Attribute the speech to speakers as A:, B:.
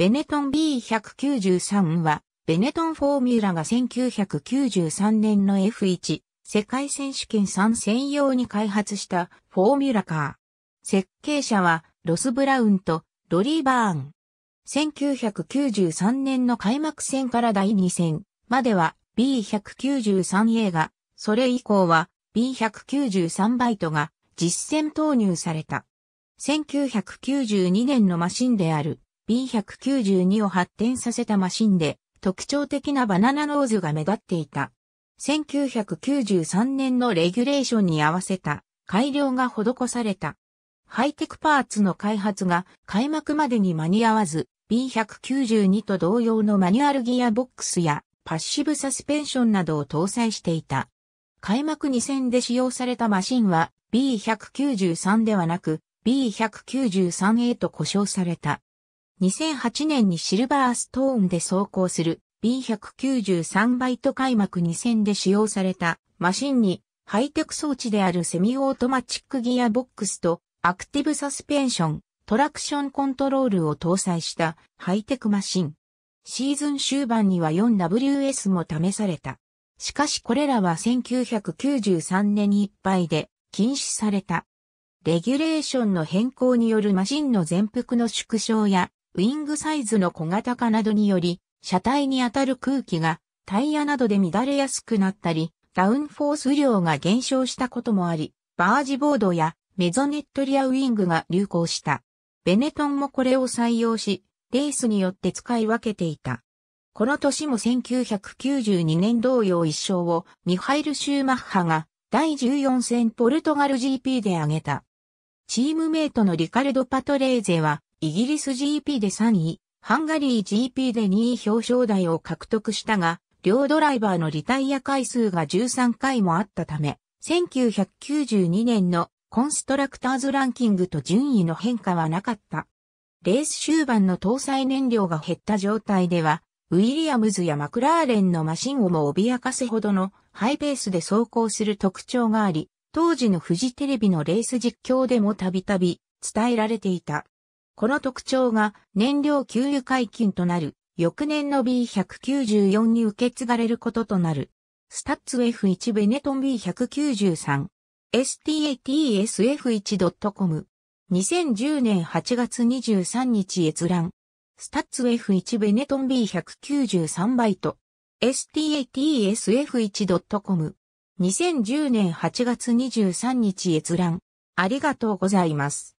A: ベネトン B193 は、ベネトンフォーミュラが1993年の F1 世界選手権3専用に開発したフォーミュラカー。設計者はロス・ブラウンとロリー・バーン。1993年の開幕戦から第2戦までは B193A が、それ以降は B193 バイトが実戦投入された。1992年のマシンである B192 を発展させたマシンで、特徴的なバナナノーズが目立っていた。1993年のレギュレーションに合わせた改良が施された。ハイテクパーツの開発が開幕までに間に合わず、B192 と同様のマニュアルギアボックスやパッシブサスペンションなどを搭載していた。開幕2戦で使用されたマシンは B193 ではなく B193A と呼称された。2008年にシルバーストーンで走行する B193 バイト開幕2000で使用されたマシンにハイテク装置であるセミオートマチックギアボックスとアクティブサスペンション、トラクションコントロールを搭載したハイテクマシン。シーズン終盤には 4WS も試された。しかしこれらは1993年いっぱいで禁止された。レギュレーションの変更によるマシンの全幅の縮小やウィングサイズの小型化などにより、車体に当たる空気がタイヤなどで乱れやすくなったり、ダウンフォース量が減少したこともあり、バージボードやメゾネットリアウィングが流行した。ベネトンもこれを採用し、レースによって使い分けていた。この年も1992年同様一勝をミハイル・シューマッハが第14戦ポルトガル GP で挙げた。チームメイトのリカルド・パトレーゼはイギリス GP で3位、ハンガリー GP で2位表彰台を獲得したが、両ドライバーのリタイア回数が13回もあったため、1992年のコンストラクターズランキングと順位の変化はなかった。レース終盤の搭載燃料が減った状態では、ウィリアムズやマクラーレンのマシンをも脅かすほどのハイペースで走行する特徴があり、当時のフジテレビのレース実況でもたびたび伝えられていた。この特徴が燃料給油解禁となる翌年の B194 に受け継がれることとなる。スタッツ F1 ベネトン B193。statsf1.com。2010年8月23日閲覧。スタッツ F1 ベネトン B193 バイト。statsf1.com。2010年8月23日閲覧。ありがとうございます。